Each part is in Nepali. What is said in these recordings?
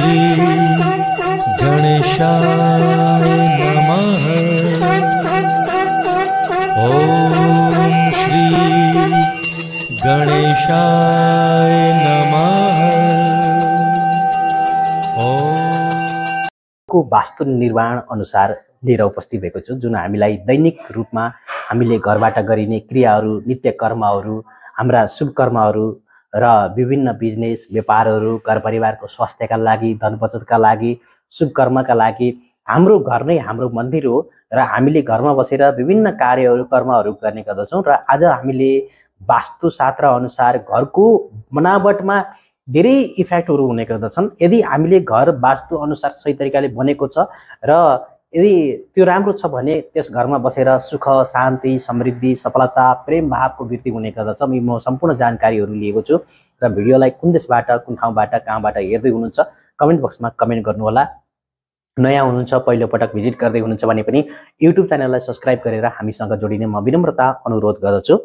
श्री गणेशाय नमः ॐ श्री गणेशाय नमः को वास्तु निर्माण अनुसार लिएर उपस्थित भएको छु जुन हामीलाई दैनिक रूपमा हामीले घरबाट गरिने क्रियाहरू नित्य कर्महरू हाम्रा शुभ कर्महरू र विभिन्न बिजनेस व्यापारहरू घर परिवारको स्वास्थ्यका लागि धन बचतका लागि शुभकर्मका लागि हाम्रो घर नै हाम्रो मन्दिर हो र हामीले घरमा बसेर विभिन्न कार्यहरू कर्महरू गर्ने गर्दछौँ र आज हामीले वास्तुशास्त्र अनुसार घरको बनावटमा धेरै इफेक्टहरू हुने गर्दछन् यदि हामीले घर वास्तु अनुसार सही तरिकाले बनेको छ र यदि त्यो राम्रो छ भने त्यस घरमा बसेर सुख शान्ति समृद्धि सफलता प्रेम भावको वृद्धि हुने गर्दछ म सम्पूर्ण जानकारीहरू लिएको छु र भिडियोलाई कुन देशबाट कुन ठाउँबाट कहाँबाट हेर्दै हुनुहुन्छ कमेन्ट बक्समा कमेन्ट गर्नुहोला नयाँ हुनुहुन्छ पहिलोपटक भिजिट गर्दै हुनुहुन्छ भने पनि युट्युब च्यानललाई सब्सक्राइब गरेर हामीसँग जोडिने म विनम्रता अनुरोध गर्दछु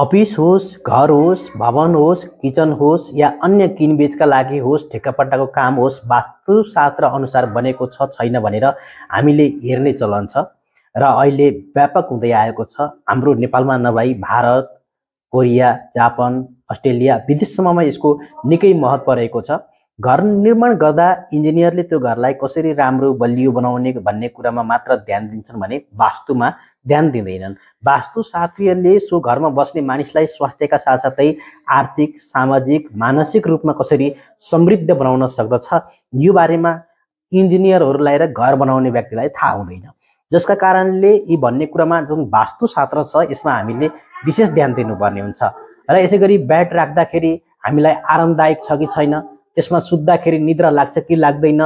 अफिस होस् घर होस् भवन होस् किचन होस् या अन्य किनबेचका लागि होस् ठेक्कापट्टाको काम होस् वास्तुशास्त्र अनुसार बनेको छ छैन भनेर हामीले हेर्ने चलन छ र अहिले व्यापक हुँदै आएको छ हाम्रो नेपालमा नभई भारत कोरिया जापान अस्ट्रेलिया विदेशसम्ममा यसको निकै महत्त्व रहेको छ घर निर्माण गर्दा इन्जिनियरले त्यो घरलाई कसरी राम्रो बलियो बनाउने भन्ने कुरामा मात्र ध्यान दिन्छन् भने वास्तुमा ध्यान दिँदैनन् वास्तुशास्त्रीयले सो घरमा बस्ने मानिसलाई स्वास्थ्यका साथसाथै आर्थिक सामाजिक मानसिक रूपमा कसरी समृद्ध बनाउन सक्दछ यो बारेमा इन्जिनियरहरूलाई र घर बनाउने व्यक्तिलाई थाहा हुँदैन जसका कारणले यी भन्ने कुरामा जुन वास्तुशास्त्र छ यसमा हामीले विशेष ध्यान दिनुपर्ने हुन्छ र यसै गरी ब्याड राख्दाखेरि हामीलाई आरामदायक छ कि छैन त्यसमा सुत्दाखेरि निद्रा लाग्छ कि लाग्दैन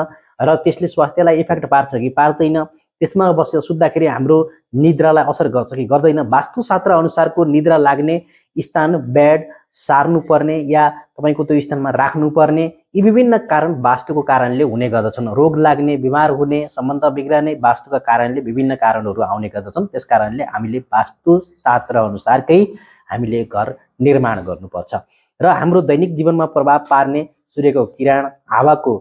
र त्यसले स्वास्थ्यलाई इफेक्ट पार्छ कि पार्दैन त्यसमा बसेर सुत्दाखेरि हाम्रो निद्रालाई असर गर्छ कि गर्दैन वास्तुशास्त्र अनुसारको निद्रा लाग्ने स्थान बेड सार्नुपर्ने या तपाईँको त्यो स्थानमा राख्नुपर्ने यी विभिन्न कारण वास्तुको कारणले हुने गर्दछन् रोग लाग्ने बिमार हुने सम्बन्ध बिग्रने वास्तुका कारणले विभिन्न कारणहरू आउने गर्दछन् त्यस कारणले हामीले वास्तुशास्त्र अनुसारकै हामीले घर निर्माण गर्नुपर्छ र हाम्रो दैनिक जीवनमा प्रभाव पार्ने सूर्यको किरण हावाको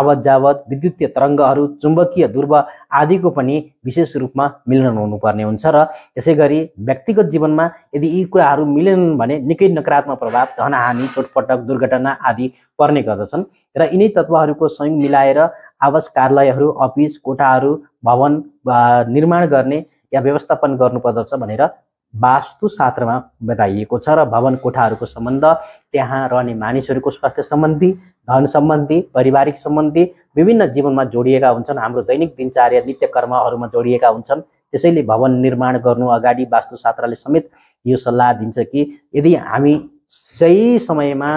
आवत जावत विद्युतीय तरङ्गहरू चुम्बकीय दुर्व आदिको पनि विशेष रूपमा मिलन हुनुपर्ने हुन्छ र यसै गरी व्यक्तिगत जीवनमा यदि यी कुराहरू मिलेनन् भने निकै नकारात्मक प्रभाव धनहानि चोटपटक दुर्घटना आदि पर्ने गर्दछन् र यिनै तत्त्वहरूको संयोग मिलाएर आवास कार्यालयहरू अफिस कोठाहरू भवन निर्माण गर्ने या व्यवस्थापन गर्नुपर्दछ भनेर वास्तुशास्त्रमा बताइएको छ र भवन कोठाहरूको सम्बन्ध त्यहाँ रहने मानिसहरूको स्वास्थ्य सम्बन्धी धन सम्बन्धी पारिवारिक सम्बन्धी विभिन्न जीवनमा जोडिएका हुन्छन् हाम्रो दैनिक दिनचर्या नित्य कर्महरूमा जोडिएका हुन्छन् त्यसैले भवन निर्माण गर्नु अगाडि वास्तुशास्त्रले समेत यो सल्लाह दिन्छ कि यदि हामी सही समयमा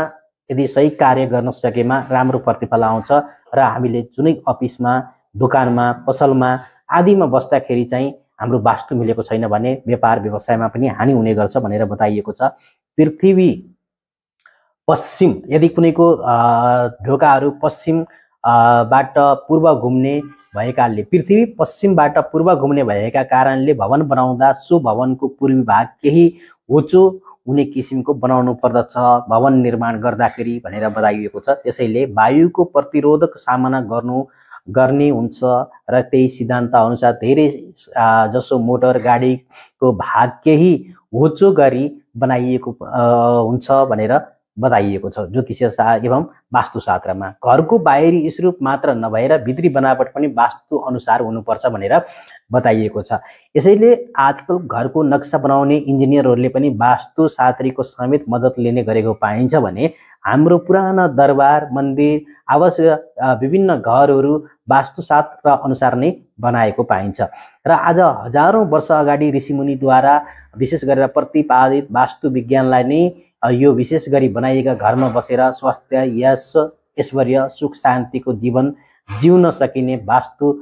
यदि सही कार्य गर्न सकेमा राम्रो प्रतिफल आउँछ र हामीले जुनै अफिसमा दोकानमा पसलमा आदिमा बस्दाखेरि चाहिँ हाम्रो वास्तु मिलेको छैन भने व्यापार व्यवसायमा पनि हानि हुने गर्छ भनेर बताइएको छ पृथ्वी पश्चिम यदि कुनैको ढोकाहरू पश्चिम बाट पूर्व घुम्ने भएकाले पृथ्वी पश्चिमबाट पूर्व घुम्ने भएका कारणले भवन बनाउँदा सो भवनको पूर्वी भाग केही होचो हुने किसिमको बनाउनु पर्दछ भवन निर्माण गर्दाखेरि भनेर बताइएको छ त्यसैले वायुको प्रतिरोधक सामना गर्नु गर्ने हुन्छ र त्यही सिद्धान्त अनुसार धेरै जसो मोटर गाडीको भाग केही होचो गरी बनाइएको हुन्छ भनेर बताइएको छ ज्योतिष शास्त्र एवं वास्तुशास्त्रमा घरको बाहिरी स्वरूप मात्र नभएर भित्री बनावट पनि वास्तु अनुसार हुनुपर्छ भनेर बताइएको छ यसैले आजकल घरको नक्सा बनाउने इन्जिनियरहरूले पनि वास्तुशास्त्रीको समेत मद्दत लिने गरेको पाइन्छ भने हाम्रो पुरानो दरबार मन्दिर आवश्यक विभिन्न घरहरू वास्तुशास्त्र अनुसार नै बनाएको पाइन्छ र आज हजारौँ वर्ष अगाडि ऋषिमुनिद्वारा विशेष गरेर प्रतिपादित वास्तु विज्ञानलाई नै यो विशेष गरी बनाइएका घरमा बसेर स्वास्थ्य यस ऐश्वर्य सुख शान्तिको जीवन जिउन सकिने वास्तु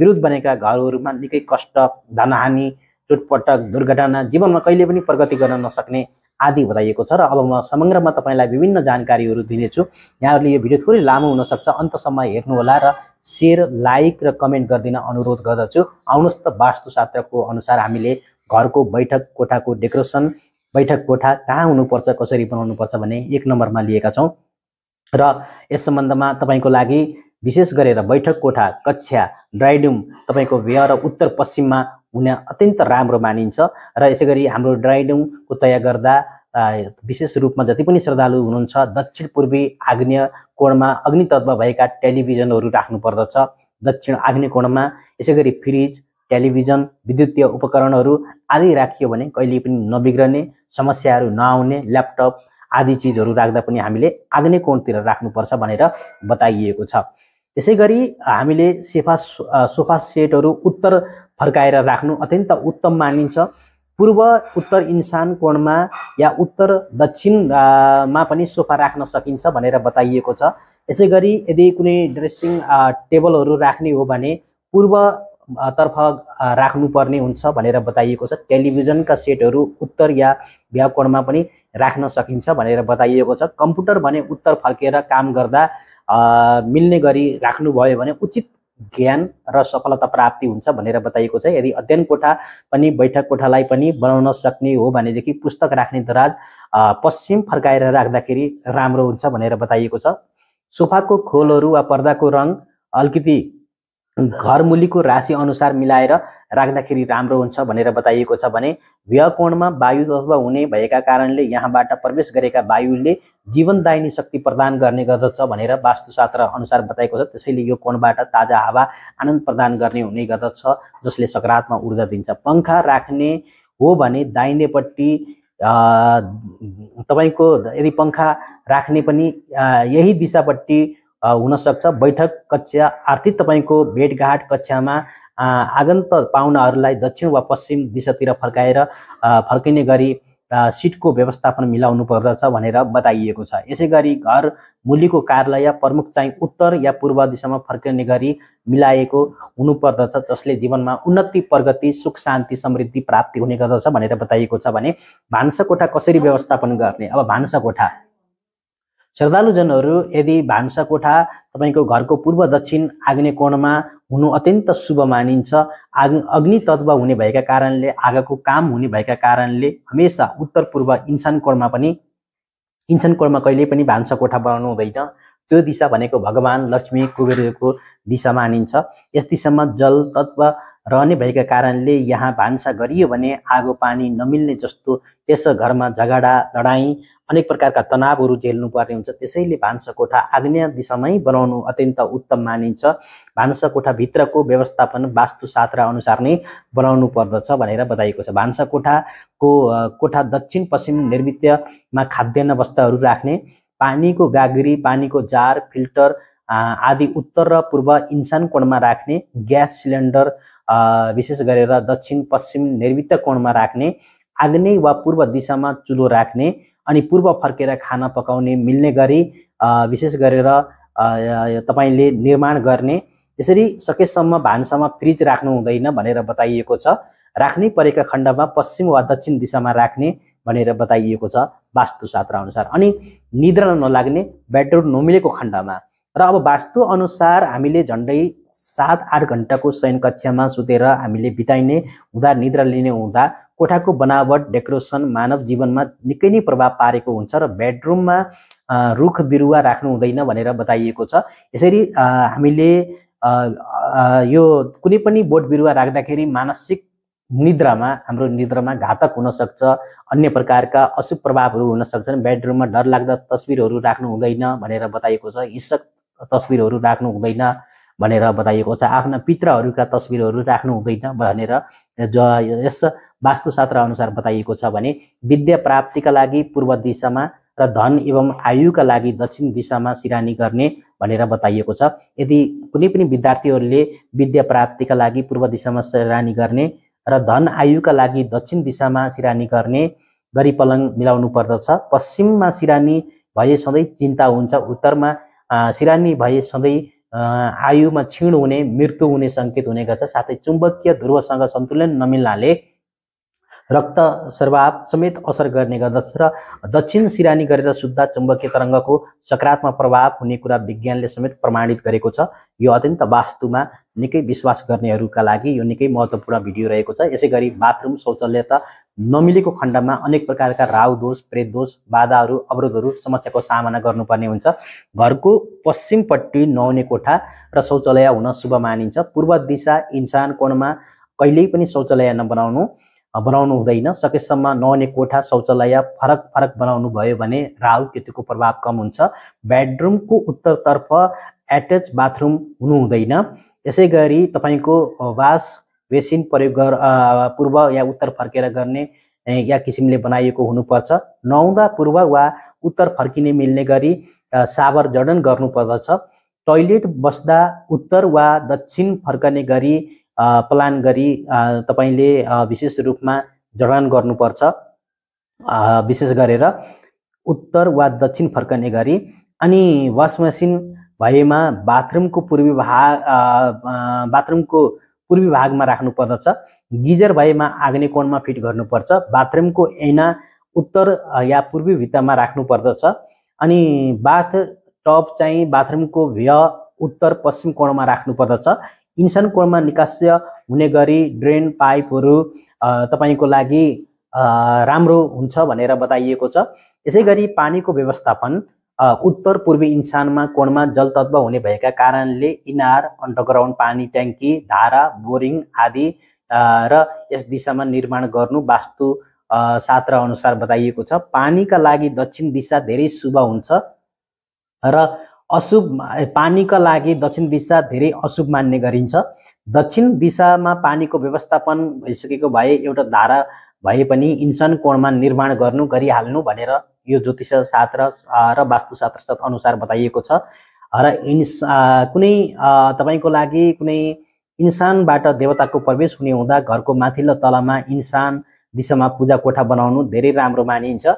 विरुद्ध बनेका घरहरूमा निकै कष्ट धनहानि चुटपटक दुर्घटना जीवनमा कहिले पनि प्रगति गर्न नसक्ने आदि बताइएको छ र अब म समग्रमा तपाईँलाई विभिन्न जानकारीहरू दिनेछु यहाँहरूले यो भिडियो थोरै लामो हुनसक्छ अन्तसम्म हेर्नुहोला र सेयर लाइक र कमेन्ट गरिदिन अनुरोध गर्दछु आउनुहोस् त वास्तुशास्त्रको अनुसार हामीले घरको बैठक कोठाको डेकोरेसन बैठक कोठा कहाँ हुनुपर्छ कसरी बनाउनुपर्छ भने एक नम्बरमा लिएका छौँ र यस सम्बन्धमा तपाईँको लागि विशेष गरेर बैठक कोठा कक्षा ड्राइडुम तपाईँको व्यय र उत्तर पश्चिममा हुन अत्यन्त राम्रो मानिन्छ र यसै गरी हाम्रो ड्राइडुङको तयार गर्दा विशेष रूपमा जति पनि श्रद्धालु हुनुहुन्छ दक्षिण पूर्वी आग्नेय कोणमा अग्नितत्व भएका टेलिभिजनहरू राख्नुपर्दछ दक्षिण आग्नेय कोणमा यसै गरी फ्रिज टेलिभिजन विद्युतीय उपकरणहरू आदि राखियो भने कहिले पनि नबिग्रने समस्याहरू नआउने ल्यापटप आदि चिजहरू राख्दा पनि हामीले आग्ने कोणतिर राख्नुपर्छ भनेर बताइएको छ त्यसै गरी हामीले सेफा सोफा सेटहरू उत्तर फर्काएर राख्नु अत्यन्त उत्तम मानिन्छ पूर्व उत्तर इन्सान कोणमा या उत्तर दक्षिण मा पनि सोफा राख्न सकिन्छ भनेर बताइएको छ यसै गरी यदि कुनै ड्रेसिङ टेबलहरू राख्ने हो भने पूर्वतर्फ राख्नुपर्ने हुन्छ भनेर बताइएको छ टेलिभिजनका सेटहरू उत्तर या भ्या कोणमा पनि राख्न सकिन्छ भनेर बताइएको छ कम्प्युटर भने उत्तर फर्केर काम गर्दा मिल्ने गरी राख्नुभयो भने उचित ज्ञान र सफलता प्राप्ति हुन्छ भनेर बताइएको छ यदि अध्ययन कोठा पनि बैठक कोठालाई पनि बनाउन सक्ने हो भनेदेखि पुस्तक राख्ने दराज पश्चिम फर्काएर राख्दाखेरि राम्रो हुन्छ भनेर बताइएको छ सोफाको खोलहरू वा पर्दाको रङ अलिकति घरमुलीको राशि अनुसार मिलाएर राख्दाखेरि राम्रो हुन्छ भनेर बताइएको छ भने व्यकोणमा वायु तत्व हुने भएका कारणले यहाँबाट प्रवेश गरेका वायुले जीवनदायिनी शक्ति प्रदान गर्ने गर्दछ भनेर वास्तुशास्त्र अनुसार बताएको छ त्यसैले यो कोणबाट ताजा हावा आनन्द प्रदान गर्ने हुने गर्दछ जसले सकारात्मक ऊर्जा दिन्छ पङ्खा राख्ने हो भने दाहिनेपट्टि तपाईँको यदि पङ्खा राख्ने पनि यही दिशापट्टि हुनसक्छ बैठक कक्षा आर्थिक तपाईँको भेटघाट कक्षामा आगन्त पाहुनाहरूलाई दक्षिण वा पश्चिम दिशातिर फर्काएर फर्किने गरी सिटको व्यवस्थापन मिलाउनु पर्दछ भनेर बताइएको छ यसै गरी घर मुलीको कार्यालय प्रमुख चाहिँ उत्तर या पूर्व दिशामा फर्किने गरी मिलाएको हुनुपर्दछ जसले जीवनमा उन्नति प्रगति सुख शान्ति समृद्धि प्राप्ति हुने गर्दछ भनेर बताइएको छ भने भान्सा कोठा कसरी व्यवस्थापन गर्ने अब भान्सा कोठा श्रद्धालुजनहरू यदि भान्सा कोठा तपाईँको घरको पूर्व दक्षिण आग्ने कोणमा हुनु अत्यन्त शुभ मानिन्छ आग अग्नि तत्व हुने भएका कारणले आगोको काम हुने भएका कारणले हमेसा उत्तर पूर्व इन्सान कोणमा पनि इन्सान कोणमा कहिले पनि भान्सा कोठा बनाउनु हुँदैन त्यो दिशा भनेको भगवान् लक्ष्मी कुबेरको दिशा मानिन्छ यस दिशामा जल तत्त्व रहने भएका कारणले यहाँ भान्सा गरियो भने आगो पानी नमिल्ने जस्तो त्यस घरमा झगडा लडाइँ अनेक प्रकारका तनावहरू झेल्नु हुन्छ त्यसैले भान्सा कोठा आग्नेय दिशामै बनाउनु अत्यन्त उत्तम मानिन्छ भान्सा कोठाभित्रको व्यवस्थापन वास्तुशास्त्र अनुसार नै बनाउनु पर्दछ भनेर बताइएको छ भान्सा कोठाको कोठा दक्षिण पश्चिम नैर्वित्यमा खाद्यान्न वस्तुहरू राख्ने पानीको गाग्री पानीको जार फिल्टर आदि उत्तर र पूर्व इन्सान कोणमा राख्ने ग्यास सिलिन्डर विशेष गरेर दक्षिण पश्चिम निर्मित कोणमा राख्ने आग्नेय वा पूर्व दिशामा चुलो राख्ने अनि पूर्व फर्केर खाना पकाउने मिल्ने गरी विशेष गरेर तपाईँले निर्माण गर्ने यसरी सकेसम्म भान्सामा फ्रिज राख्नु हुँदैन भनेर बताइएको छ राख्नै परेका खण्डमा पश्चिम वा दक्षिण दिशामा राख्ने भनेर बताइएको छ वास्तुशास्त्र अनुसार अनि निद्रा नलाग्ने बेडरुम नमिलेको खण्डमा र अब वास्तु अनुसार हामीले झन्डै सात आठ घन्टाको शयन कक्षामा सुतेर हामीले बिताइने हुँदा निद्रा लिने हुँदा कोठाको बनावट डेकोरेसन मानव जीवनमा निकै नै प्रभाव पारेको हुन्छ र बेडरुममा रुख बिरुवा राख्नु हुँदैन भनेर बताइएको छ यसरी हामीले यो कुनै पनि बोट बिरुवा राख्दाखेरि मानसिक निद्रामा हाम्रो निद्रामा घातक हुनसक्छ अन्य प्रकारका अशुभ प्रभावहरू हुनसक्छन् बेडरुममा डरलाग्दा तस्विरहरू राख्नु हुँदैन भनेर बताइएको छ हिंसक तस्विरहरू राख्नु हुँदैन भनेर बताइएको छ आफ्ना पित्रहरूका तस्विरहरू राख्नु हुँदैन भनेर ज यस वास्तुशास्त्र अनुसार बताइएको छ भने विद्या प्राप्तिका लागि पूर्व दिशामा र धन एवं आयुका लागि दक्षिण दिशामा सिरानी गर्ने भनेर बताइएको छ यदि कुनै पनि विद्यार्थीहरूले विद्या प्राप्तिका लागि पूर्व दिशामा सिरानी गर्ने र धन आयुका लागि दक्षिण दिशामा सिरानी गर्ने गरी पलङ मिलाउनु पर्दछ पश्चिममा सिरानी भए सधैँ चिन्ता हुन्छ उत्तरमा सिरानी भए सधैँ आयुमा क्षीण हुने मृत्यु हुने सङ्केत हुने गर्छ साथै चुम्बकीय ध्रुवसँग सन्तुलन नमिल्नाले रक्त सर्वाप समेत असर गर्ने गर्दछ र दक्षिण सिरानी गरेर शुद्ध चुम्बकीय तरङ्गको सकारात्मक प्रभाव हुने कुरा विज्ञानले समेत प्रमाणित गरेको छ यो अत्यन्त वास्तुमा निकै विश्वास गर्नेहरूका लागि यो निकै महत्त्वपूर्ण भिडियो रहेको छ यसै गरी बाथरुम शौचालय त नमिलेको खण्डमा अनेक प्रकारका राहु दोष प्रेत दोष बाधाहरू अवरोधहरू समस्याको सामना गर्नुपर्ने हुन्छ घरको पश्चिमपट्टि नहुने कोठा र शौचालय हुन शुभ मानिन्छ पूर्व दिशा इन्सान कोणमा कहिल्यै पनि शौचालय नबनाउनु बनाउनु हुँदैन सकेसम्म नुहाउने कोठा शौचालय फरक फरक बनाउनु भयो भने राहु केतुको प्रभाव कम हुन्छ बेडरुमको उत्तरतर्फ एट्याच बाथरुम हुनु हुँदैन यसै गरी तपाईँको वास बेसिन प्रयोग गर पूर्व या उत्तर फर्केर गर्ने या किसिमले बनाइएको हुनुपर्छ नुहाउँदा पूर्व वा उत्तर फर्किने मिल्ने गरी सावर जडन गर्नुपर्दछ टोइलेट बस्दा उत्तर वा दक्षिण फर्कने गरी प्लान गरी तपाईँले विशेष रूपमा जडान गर्नुपर्छ विशेष गरेर उत्तर वा दक्षिण फर्कने गरी अनि वास मसिन भएमा बाथरुमको पूर्वी भाग बाथरुमको पूर्वी भागमा राख्नु पर्दछ गिजर भएमा आग्ने कोणमा फिट गर्नुपर्छ बाथरुमको ऐना उत्तर या पूर्वी भित्तामा राख्नु पर्दछ अनि बाथ टप चाहिँ बाथरुमको भ्य उत्तर पश्चिम कोणमा राख्नु पर्दछ इन्सान कोणमा निकास्य हुने गरी ड्रेन पाइपहरू तपाईँको लागि राम्रो हुन्छ भनेर बताइएको छ यसै गरी पानीको व्यवस्थापन उत्तर पूर्वी इन्सानमा कोणमा जलतत्व हुने भएका कारणले इनार अन्डरग्राउन्ड पानी ट्याङ्की धारा बोरिङ आदि र यस दिशामा निर्माण गर्नु वास्तु शास्त्र अनुसार बताइएको छ पानीका लागि दक्षिण दिशा धेरै शुभ हुन्छ र अशुभ पानीका लागि दक्षिण दिशा धेरै अशुभ मान्ने गरिन्छ दक्षिण दिशामा पानीको व्यवस्थापन भइसकेको भए एउटा धारा भए पनि इन्सान कोणमा निर्माण गर्नु गरिहाल्नु भनेर यो ज्योतिष शास्त्र र वास्तुशास्त्र अनुसार बताइएको छ र इन्स कुनै तपाईँको लागि कुनै इन्सानबाट देवताको प्रवेश हुने हुँदा घरको माथिल्लो तलमा इन्सान दिशामा पूजा कोठा बनाउनु धेरै राम्रो मानिन्छ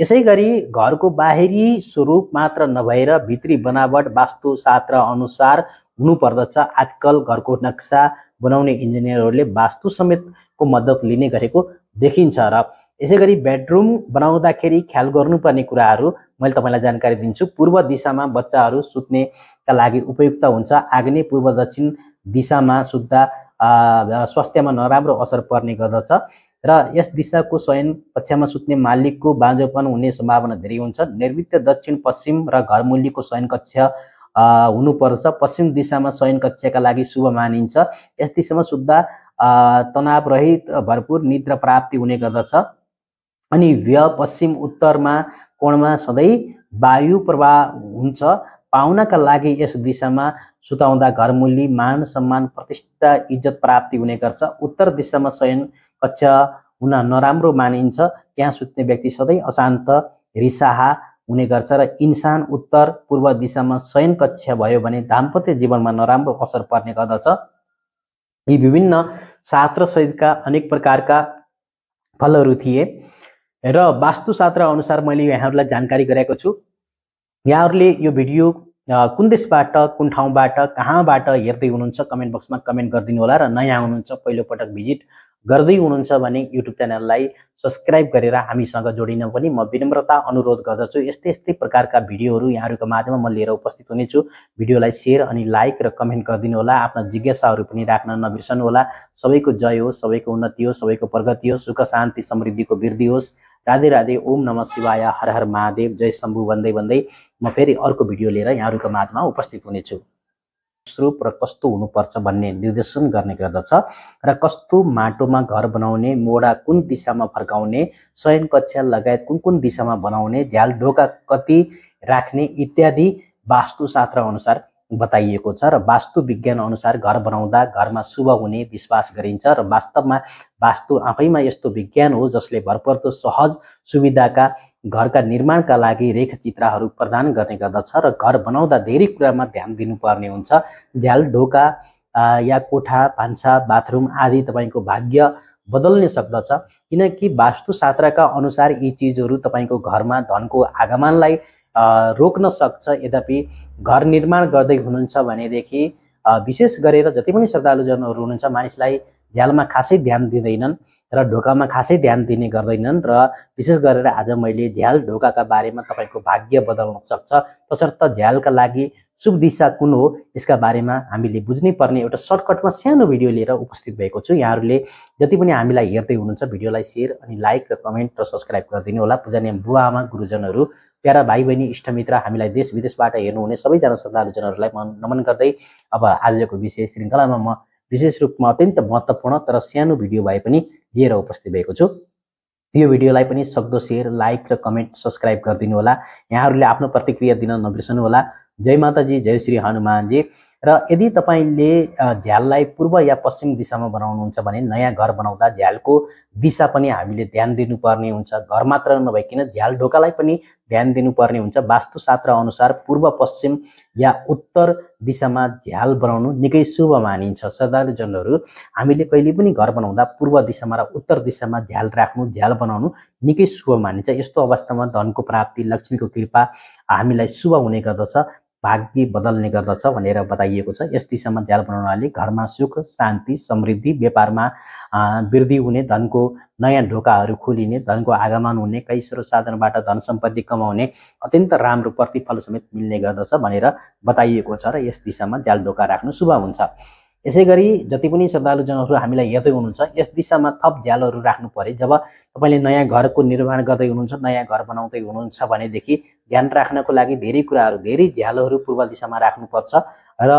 यसै गरी घरको बाहिरी स्वरूप मात्र नभएर भित्री बनावट वास्तुशास्त्र अनुसार हुनुपर्दछ आजकल घरको नक्सा बनाउने इन्जिनियरहरूले वास्तु समेतको मद्दत लिने गरेको देखिन्छ र यसै गरी बेडरुम बनाउँदाखेरि ख्याल गर्नुपर्ने कुराहरू मैले तपाईँलाई जानकारी दिन्छु पूर्व दिशामा बच्चाहरू सुत्नेका लागि उपयुक्त हुन्छ आग्ने पूर्व दक्षिण दिशामा सुत्दा स्वास्थ्यमा नराम्रो असर पर्ने गर्दछ र यस दिशाको शयन कक्षामा सुत्ने मालिकको बाँझोपन हुने सम्भावना धेरै हुन्छ निर्वृत्त दक्षिण पश्चिम र घरमुलीको शयन कक्ष हुनुपर्छ पश्चिम दिशामा शयन कक्षका लागि शुभ मानिन्छ यस दिशामा सुत्दा तनाव रहित भरपूर निद्रा प्राप्ति हुने गर्दछ अनि व्य पश्चिम उत्तरमा कोणमा सधैँ वायु प्रवाह हुन्छ पाहुनाका लागि यस दिशामा सुताउँदा घरमुली मान सम्मान प्रतिष्ठा इज्जत प्राप्ति हुने गर्छ उत्तर दिशामा शयन कक्ष हुन नराम्रो मानिन्छ त्यहाँ सुत्ने व्यक्ति सधैँ अशान्त रिसाहा हुने गर्छ र इन्सान उत्तर पूर्व दिशामा शयन कक्ष भयो भने दाम्पत्य जीवनमा नराम्रो असर पर्ने गर्दछ यी विभिन्न शास्त्र सहितका अनेक प्रकारका फलहरू थिए र वास्तुशास्त्र अनुसार मैले यहाँहरूलाई जानकारी गराएको छु यहाँहरूले यो भिडियो कुन देशबाट कुन ठाउँबाट कहाँबाट हेर्दै हुनुहुन्छ कमेन्ट बक्समा कमेन्ट गरिदिनु होला र नयाँ हुनुहुन्छ पहिलोपटक भिजिट गर्दै हुनुहुन्छ भने युट्युब च्यानललाई सब्सक्राइब गरेर हामीसँग जोडिन पनि म विनम्रता अनुरोध गर्दछु यस्तै यस्तै प्रकारका भिडियोहरू यहाँहरूको माध्यममा म लिएर उपस्थित हुनेछु भिडियोलाई सेयर अनि लाइक र कमेन्ट गरिदिनु होला आफ्ना जिज्ञासाहरू पनि राख्न नबिर्सनु होला सबैको जय होस् सबैको उन्नति होस् सबैको प्रगति होस् सुख शान्ति समृद्धिको वृद्धि होस् राधे राधे ओम नम शिवाय हर हर महादेव जय शम्भु भन्दै भन्दै म फेरि अर्को भिडियो लिएर यहाँहरूको माध्यममा उपस्थित हुनेछु स्वरूप र कस्तो हुनुपर्छ भन्ने निर्देशन गर्ने गर्दछ र कस्तो माटोमा घर बनाउने मोडा कुन दिशामा फर्काउने शयन कक्षा लगायत कुन कुन दिशामा बनाउने झ्याल ढोका कति राख्ने इत्यादि वास्तुशास्त्र अनुसार बताइएको छ र वास्तु विज्ञान अनुसार घर बनाउँदा घरमा शुभ हुने विश्वास गरिन्छ र वास्तवमा वास्तु आफैमा यस्तो विज्ञान हो जसले भरपर्दो सहज सुविधाका घरका निर्माणका लागि रेखचित्रहरू प्रदान गर्ने गर्दछ र घर बनाउँदा धेरै कुरामा ध्यान दिनुपर्ने हुन्छ झ्याल ढोका या कोठा भान्सा बाथरुम आदि तपाईँको भाग्य बदल्ने सक्दछ किनकि वास्तुशास्त्रका अनुसार यी चिजहरू तपाईँको घरमा धनको आगमनलाई रोक्न सक्छ यद्यपि घर निर्माण गर्दै हुनुहुन्छ भनेदेखि विशेष गरेर जति पनि श्रद्धालुजनहरू हुनुहुन्छ मानिसलाई झ्यालमा खासै ध्यान दिँदैनन् र ढोकामा खासै ध्यान दिने गर्दैनन् र विशेष गरेर आज मैले झ्याल ढोकाका बारेमा तपाईँको भाग्य बदल्न सक्छ तसर्थ झ्यालका लागि शुभ दिशा कुन हो यसका बारेमा हामीले बुझ्नै पर्ने एउटा सर्टकटमा सानो भिडियो लिएर उपस्थित भएको छु यहाँहरूले जति पनि हामीलाई हेर्दै हुनुहुन्छ भिडियोलाई सेयर अनि लाइक र कमेन्ट र सब्सक्राइब गरिदिनु होला पूजनीय बुवा आमा गुरुजनहरू प्यारा भाइ बहिनी इष्टमित्र हामीलाई देश विदेशबाट हेर्नुहुने सबैजना श्रद्धालुजनहरूलाई म नमन गर्दै अब आजको विषय श्रृङ्खलामा म विशेष रूपमा अत्यन्त महत्त्वपूर्ण तर सानो भिडियो भए पनि लिएर उपस्थित भएको छु यो भिडियोलाई पनि सक्दो सेयर लाइक र कमेन्ट सब्सक्राइब गरिदिनु होला यहाँहरूले आफ्नो प्रतिक्रिया दिन नबिर्सनु होला जय माताजी जय श्री हनुमानजी र यदि तपाईँले झ्याललाई पूर्व या पश्चिम दिशामा बनाउनुहुन्छ भने नयाँ घर बनाउँदा झ्यालको दिशा पनि हामीले ध्यान दिनुपर्ने हुन्छ घर मात्र नभइकन झ्याल ढोकालाई पनि ध्यान दिनुपर्ने हुन्छ वास्तुशास्त्र अनुसार पूर्व पश्चिम या उत्तर दिशामा झ्याल बनाउनु निकै शुभ मानिन्छ श्रद्धालुजनहरू हामीले कहिले पनि घर बनाउँदा पूर्व दिशामा र उत्तर दिशामा झ्याल राख्नु झ्याल बनाउनु निकै शुभ मानिन्छ यस्तो अवस्थामा धनको प्राप्ति लक्ष्मीको कृपा हामीलाई शुभ हुने गर्दछ भाग्य बदल्ने गर्दछ भनेर बताइएको छ यस दिशामा ध्यान बनाउनाले घरमा सुख शान्ति समृद्धि व्यापारमा वृद्धि हुने धनको नयाँ ढोकाहरू खोलिने धनको आगमन हुने कई स्रोत साधनबाट धन सम्पत्ति कमाउने अत्यन्त राम्रो प्रतिफल समेत मिल्ने गर्दछ भनेर बताइएको छ र यस दिशामा ज्याल ढोका राख्नु शुभ हुन्छ यसै गरी जति पनि श्रद्धालुजनहरू हामीलाई हेर्दै हुनुहुन्छ यस दिशामा थप झ्यालहरू राख्नु पऱ्यो जब तपाईँले नयाँ घरको निर्माण गर्दै हुनुहुन्छ नयाँ घर बनाउँदै हुनुहुन्छ भनेदेखि ध्यान राख्नको लागि धेरै कुराहरू धेरै झ्यालहरू पूर्व दिशामा राख्नुपर्छ र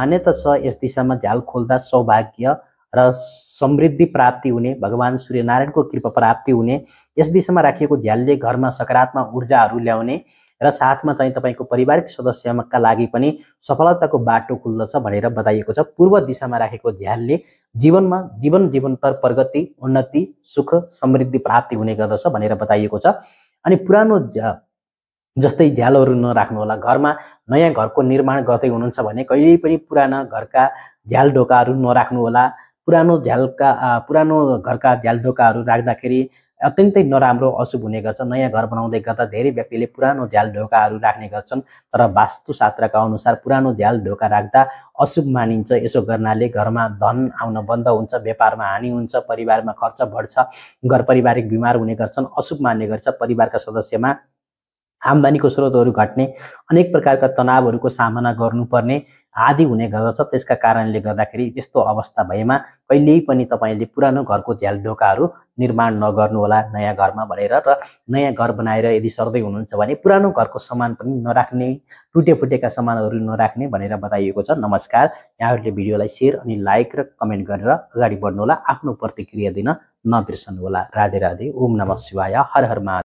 मान्यता छ यस दिशामा झ्याल खोल्दा सौभाग्य र समृद्धि प्राप्ति हुने भगवान् सूर्यनारायणको कृपा प्राप्ति हुने यस दिशामा राखिएको झ्यालले घरमा सकारात्मक ऊर्जाहरू ल्याउने र साथमा चाहिँ तपाईँको पारिवारिक सदस्यका लागि पनि सफलताको बाटो खुल्दछ भनेर बताइएको छ पूर्व दिशामा राखेको ध्यानले जीवनमा जीवन जीवनतर प्रगति उन्नति सुख समृद्धि प्राप्ति हुने गर्दछ भनेर बताइएको छ अनि पुरानो जस्तै झ्यालहरू नराख्नुहोला घरमा नयाँ घरको निर्माण गर्दै हुनुहुन्छ भने कहिल्यै पनि पुराना घरका झ्याल ढोकाहरू नराख्नुहोला पुरानो झ्यालका पुरानो घरका झ्याल ढोकाहरू राख्दाखेरि अत्यन्तै नराम्रो अशुभ हुने गर्छ नयाँ घर बनाउँदै गर्दा धेरै व्यक्तिले पुरानो झ्याल ढोकाहरू राख्ने गर्छन् तर वास्तुशास्त्रका अनुसार पुरानो झ्याल ढोका राख्दा अशुभ मानिन्छ यसो गर्नाले घरमा धन आउन बन्द हुन्छ व्यापारमा हानि हुन्छ परिवारमा खर्च बढ्छ घर पारिवारिक बिमार हुने गर्छन् अशुभ मान्ने गर्छ परिवारका सदस्यमा आम्दानीको स्रोतहरू घट्ने अनेक प्रकारका तनावहरूको सामना गर्नुपर्ने आदि हुने गर्दछ त्यसका कारणले गर्दाखेरि यस्तो अवस्था भएमा कहिल्यै पनि तपाईँले पुरानो घरको झ्याल ढोकाहरू निर्माण नगर्नुहोला नयाँ घरमा भनेर र नयाँ घर बनाएर यदि सर्दै हुनुहुन्छ भने पुरानो घरको सामान पनि नराख्ने टुटे फुटेका सामानहरू नराख्ने भनेर बताइएको छ नमस्कार यहाँहरूले भिडियोलाई सेयर अनि लाइक र कमेन्ट गरेर अगाडि बढ्नुहोला आफ्नो प्रतिक्रिया दिन नबिर्सनुहोला राधे राधे ओम नम शिवाय हर हर महादेव